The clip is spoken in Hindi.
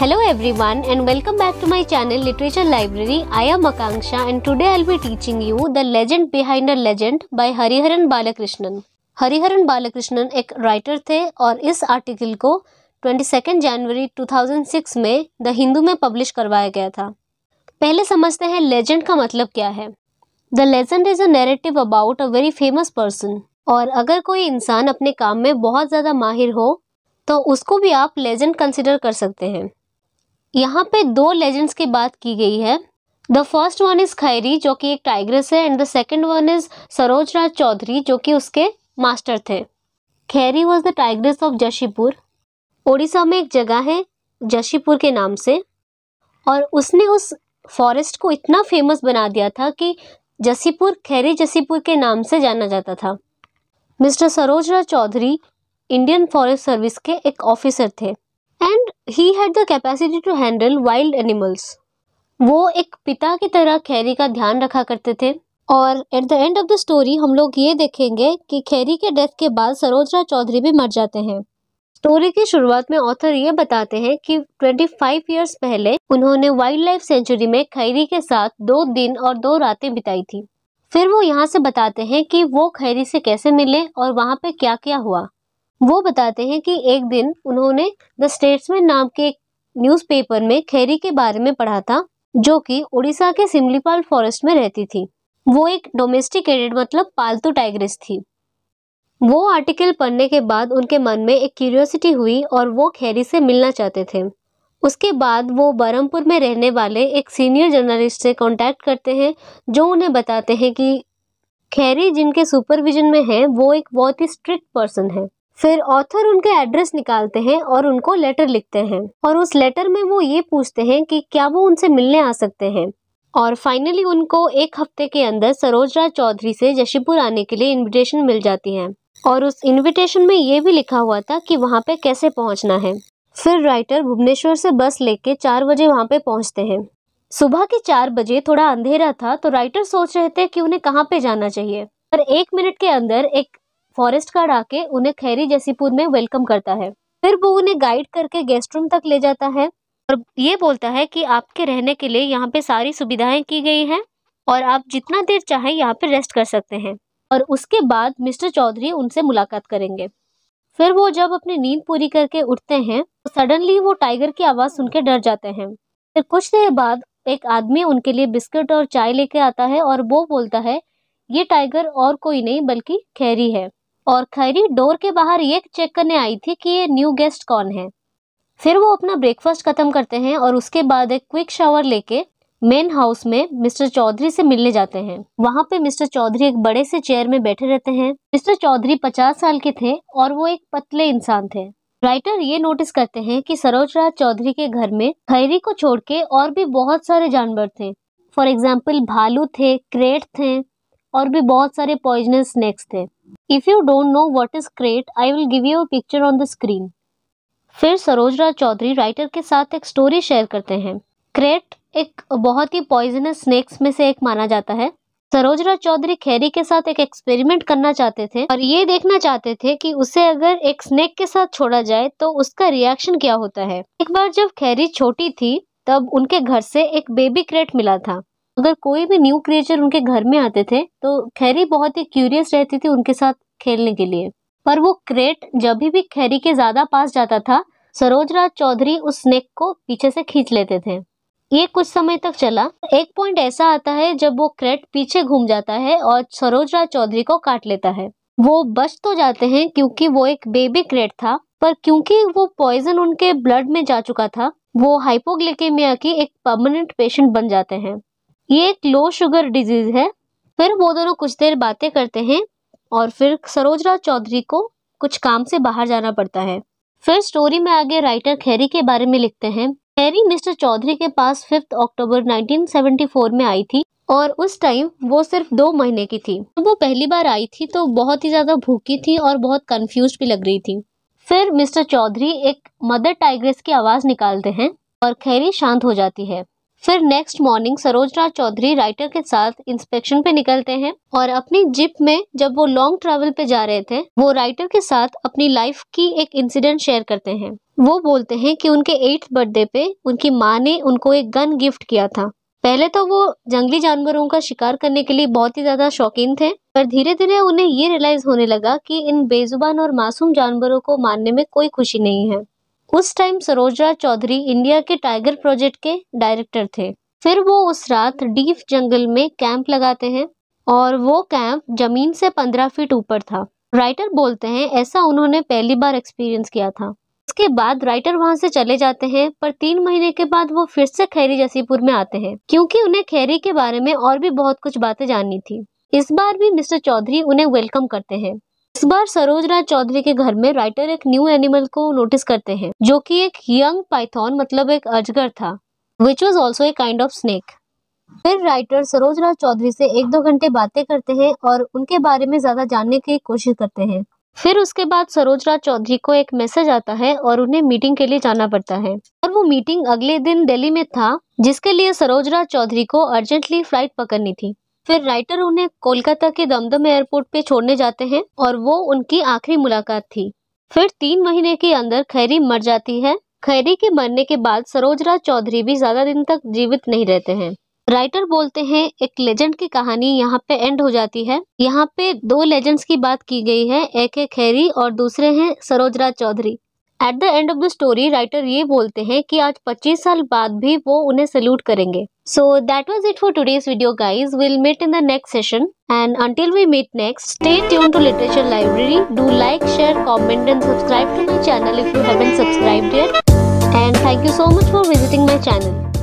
Hello everyone and welcome back to my channel Literature Library. I am Akanksha and today I'll be teaching you The Legend Behind a Legend by Hariharan Balakrishnan. Hariharan Balakrishnan एक राइटर थे और इस आर्टिकल को 22 जनवरी 2006 में द हिंदू में पब्लिश करवाया गया था पहले समझते हैं लेजेंड का मतलब क्या है the legend is a narrative about a very famous person और अगर कोई इंसान अपने काम में बहुत ज़्यादा माहिर हो तो उसको भी आप लेजेंड कंसिडर कर सकते हैं यहाँ पे दो लेजेंड्स की बात की गई है the first one is Khairi जो कि एक टाइग्रेस है and the second one is Saroj Raj Chaudhary जो कि उसके मास्टर थे Khairi was the tigress of Jashipur Odisha में एक जगह है जशीपुर के नाम से और उसने उस फॉरेस्ट को इतना फेमस बना दिया था कि जसीपुर खैरी जसीपुर के नाम से जाना जाता था mister Saroj Raj Chaudhary Indian forest service के एक ऑफिसर थे and he had the capacity to handle wild animals वो एक पिता की तरह खैरी का ध्यान रखा करते थे और at the end of the story हम लोग ये देखेंगे कि खैरी के डेथ के बाद सरोजरा चौधरी भी मर जाते हैं स्टोरी की शुरुआत में ऑथर ये बताते हैं कि 25 ईयर्स पहले उन्होंने वाइल्ड लाइफ सेंचुरी में खैरी के साथ दो दिन और दो रातें बिताई थी फिर वो यहाँ से बताते हैं कि वो खैरी से कैसे मिले और वहाँ पे क्या क्या हुआ वो बताते हैं कि एक दिन उन्होंने द स्टेट्समैन नाम के एक न्यूज़पेपर में खैरी के बारे में पढ़ा था जो कि उड़ीसा के सिमलीपाल फॉरेस्ट में रहती थी वो एक डोमेस्टिकेटेड मतलब पालतू टाइग्रेस थी वो आर्टिकल पढ़ने के बाद उनके मन में एक क्यूरियोसिटी हुई और वो खैरी से मिलना चाहते थे उसके बाद वो बरमपुर में रहने वाले एक सीनियर जर्नलिस्ट से कांटेक्ट करते हैं जो उन्हें बताते हैं कि खैरी जिनके सुपरविजन में है वो एक बहुत ही स्ट्रिक्ट पर्सन है फिर ऑथर उनके एड्रेस निकालते हैं और उनको लेटर लिखते हैं और उस लेटर में वो ये पूछते हैं कि क्या वो उनसे मिलने आ सकते हैं और फाइनली उनको एक हफ्ते के अंदर सरोज राज चौधरी से जशीपुर आने के लिए इनविटेशन मिल जाती है और उस इनविटेशन में ये भी लिखा हुआ था कि वहाँ पे कैसे पहुँचना है फिर राइटर भुवनेश्वर से बस लेके चार बजे वहाँ पे पहुँचते हैं सुबह के चार बजे थोड़ा अंधेरा था तो राइटर सोच रहे थे कि उन्हें कहाँ पे जाना चाहिए पर एक मिनट के अंदर एक फॉरेस्ट गार्ड आके उन्हें खैरी जैसीपुर में वेलकम करता है फिर वो उन्हें गाइड करके गेस्ट रूम तक ले जाता है और ये बोलता है कि आपके रहने के लिए यहाँ पे सारी सुविधाएं की गई हैं और आप जितना देर चाहें यहाँ पे रेस्ट कर सकते हैं और उसके बाद मिस्टर चौधरी उनसे मुलाकात करेंगे फिर वो जब अपनी नींद पूरी करके उठते हैं तो सडनली वो टाइगर की आवाज़ सुन के डर जाते हैं फिर कुछ देर बाद एक आदमी उनके लिए बिस्किट और चाय लेके आता है और वो बोलता है ये टाइगर और कोई नहीं बल्कि खैरी है और खैरी डोर के बाहर ये चेक करने आई थी कि ये न्यू गेस्ट कौन है फिर वो अपना ब्रेकफास्ट ख़त्म करते हैं और उसके बाद एक क्विक शावर लेके मेन हाउस में मिस्टर चौधरी से मिलने जाते हैं वहाँ पे मिस्टर चौधरी एक बड़े से चेयर में बैठे रहते हैं मिस्टर चौधरी पचास साल के थे और वो एक पतले इंसान थे राइटर ये नोटिस करते हैं कि सरोज राज चौधरी के घर में खैरी को छोड़ के और भी बहुत सारे जानवर थे फॉर एग्जाम्पल भालू थे क्रेट थे और भी बहुत सारे पॉइजनस स्नैक्स थे If you don't know what is crate, I will give you a picture on the screen. फिर सरोज राज चौधरी राइटर के साथ एक स्टोरी शेयर करते हैं क्रेट एक बहुत ही पॉइजनस स्नेक्स में से एक माना जाता है सरोज राज चौधरी खैरी के साथ एक एक्सपेरिमेंट करना चाहते थे और ये देखना चाहते थे कि उसे अगर एक स्नेक के साथ छोड़ा जाए तो उसका रिएक्शन क्या होता है एक बार जब खैरी छोटी थी तब उनके घर से एक बेबी क्रेट मिला था अगर कोई भी न्यू क्रिएचर उनके घर में आते थे तो खैरी बहुत ही क्यूरियस रहती थी उनके साथ खेलने के लिए पर वो क्रेट जब भी खैरी के ज़्यादा पास जाता था सरोज राज चौधरी उस स्नेक को पीछे से खींच लेते थे ये कुछ समय तक चला एक पॉइंट ऐसा आता है जब वो क्रेट पीछे घूम जाता है और सरोज राज चौधरी को काट लेता है वो बच तो जाते हैं क्योंकि वो एक बेबी क्रेट था पर क्योंकि वो पॉइजन उनके ब्लड में जा चुका था वो हाइपोग्लिकेमिया की एक परमानेंट पेशेंट बन जाते हैं ये एक लो शुगर डिजीज है फिर वो दोनों कुछ देर बातें करते हैं और फिर सरोज राज चौधरी को कुछ काम से बाहर जाना पड़ता है फिर स्टोरी में आगे राइटर खैरी के बारे में लिखते हैं खैरी मिस्टर चौधरी के पास फिफ्थ अक्टूबर 1974 में आई थी और उस टाइम वो सिर्फ दो महीने की थी वो पहली बार आई थी तो बहुत ही ज़्यादा भूखी थी और बहुत कंफ्यूज भी लग रही थी फिर मिस्टर चौधरी एक मदर टाइग्रेस की आवाज़ निकालते हैं और खैरी शांत हो जाती है फिर next morning Saroj Chaudhary writer के साथ इंस्पेक्शन पे निकलते हैं और अपनी जिप में जब वो लॉन्ग ट्रेवल पे जा रहे थे वो राइटर के साथ अपनी लाइफ की एक इंसिडेंट शेयर करते हैं वो बोलते हैं कि उनके एट्थ बर्थडे पे उनकी माँ ने उनको एक गन गिफ्ट किया था पहले तो वो जंगली जानवरों का शिकार करने के लिए बहुत ही ज्यादा शौकीन थे पर धीरे धीरे उन्हें ये रियलाइज होने लगा कि इन बेजुबान और मासूम जानवरों को मारने में कोई खुशी नहीं है उस टाइम सरोजा चौधरी इंडिया के टाइगर प्रोजेक्ट के डायरेक्टर थे फिर वो उस रात डीफ जंगल में कैंप लगाते हैं और वो कैंप जमीन से पंद्रह फीट ऊपर था राइटर बोलते हैं ऐसा उन्होंने पहली बार एक्सपीरियंस किया था उसके बाद राइटर वहां से चले जाते हैं पर तीन महीने के बाद वो फिर से खैरी जसीपुर में आते हैं क्योंकि उन्हें खैरी के बारे में और भी बहुत कुछ बातें जाननी थी इस बार भी मिस्टर चौधरी उन्हें वेलकम करते हैं इस बार सरोज राज चौधरी के घर में राइटर एक न्यू एनिमल को नोटिस करते हैं जो कि एक यंग पाइथॉन मतलब एक अजगर था which was also a kind of snake फिर राइटर सरोज राज चौधरी से एक दो घंटे बातें करते हैं और उनके बारे में ज्यादा जानने की कोशिश करते हैं फिर उसके बाद सरोज राज चौधरी को एक मैसेज आता है और उन्हें मीटिंग के लिए जाना पड़ता है और वो मीटिंग अगले दिन दिल्ली में था जिसके लिए सरोज राज चौधरी को अर्जेंटली फ्लाइट पकड़नी थी फिर राइटर उन्हें कोलकाता के दमदम एयरपोर्ट पे छोड़ने जाते हैं और वो उनकी आखिरी मुलाकात थी फिर तीन महीने के अंदर खैरी मर जाती है खैरी के मरने के बाद सरोजराज चौधरी भी ज्यादा दिन तक जीवित नहीं रहते हैं राइटर बोलते हैं एक लेजेंड की कहानी यहाँ पे एंड हो जाती है यहाँ पे दो लेजेंड्स की बात की गई है एक है खैरी और दूसरे हैं सरोजराज Chaudhary eight the end of the story writer ये बोलते हैं कि आज 25 साल बाद भी वो उन्हें सल्यूट करेंगे so that was it for today's video guys will meet in the next session and until we meet next stay tune to literature library do like share comment and subscribe to my channel if you haven't subscribe and thank you so much for visiting my channel